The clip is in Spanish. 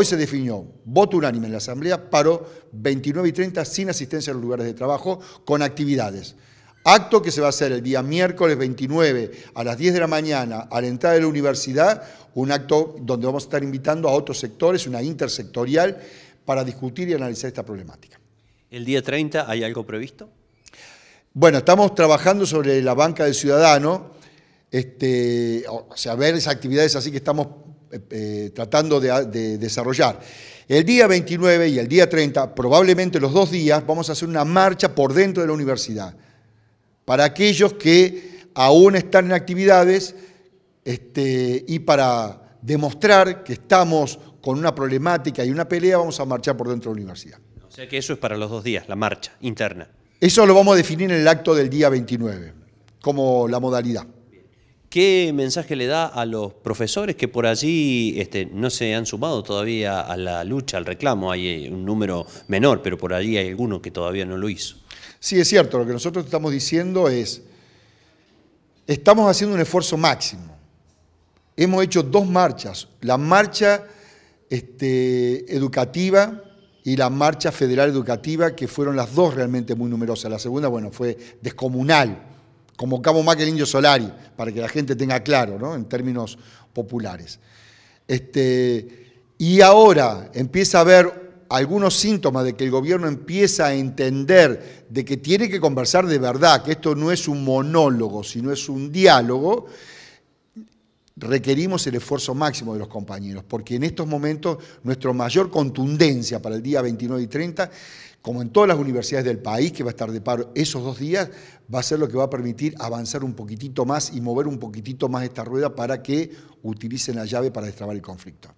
Hoy se definió voto unánime en la Asamblea, paro 29 y 30 sin asistencia a los lugares de trabajo, con actividades. Acto que se va a hacer el día miércoles 29 a las 10 de la mañana a la entrada de la universidad, un acto donde vamos a estar invitando a otros sectores, una intersectorial, para discutir y analizar esta problemática. ¿El día 30 hay algo previsto? Bueno, estamos trabajando sobre la banca del ciudadano, este, o sea, ver esas actividades así que estamos eh, eh, tratando de, desarrollar. El día 29 y el día 30, probablemente los dos días, vamos a hacer una marcha por dentro de la universidad para aquellos que aún están en actividades este, y para demostrar que estamos con una problemática y una pelea, vamos a marchar por dentro de la universidad. O sea que eso es para los dos días, la marcha interna. Eso lo vamos a definir en el acto del día 29, como la modalidad. ¿Qué mensaje le da a los profesores que por allí este, no se han sumado todavía a la lucha, al reclamo? Hay eh, un número menor, pero por allí hay alguno que todavía no lo hizo. Sí, es cierto, lo que nosotros estamos diciendo es, estamos haciendo un esfuerzo máximo. Hemos hecho dos marchas, la marcha este, educativa y la marcha federal educativa, que fueron las dos realmente muy numerosas. La segunda, bueno, fue descomunal convocamos más que el Indio Solari, para que la gente tenga claro, ¿no? en términos populares. Este, y ahora empieza a haber algunos síntomas de que el gobierno empieza a entender de que tiene que conversar de verdad, que esto no es un monólogo, sino es un diálogo, requerimos el esfuerzo máximo de los compañeros, porque en estos momentos nuestra mayor contundencia para el día 29 y 30, como en todas las universidades del país, que va a estar de paro esos dos días, va a ser lo que va a permitir avanzar un poquitito más y mover un poquitito más esta rueda para que utilicen la llave para destrabar el conflicto.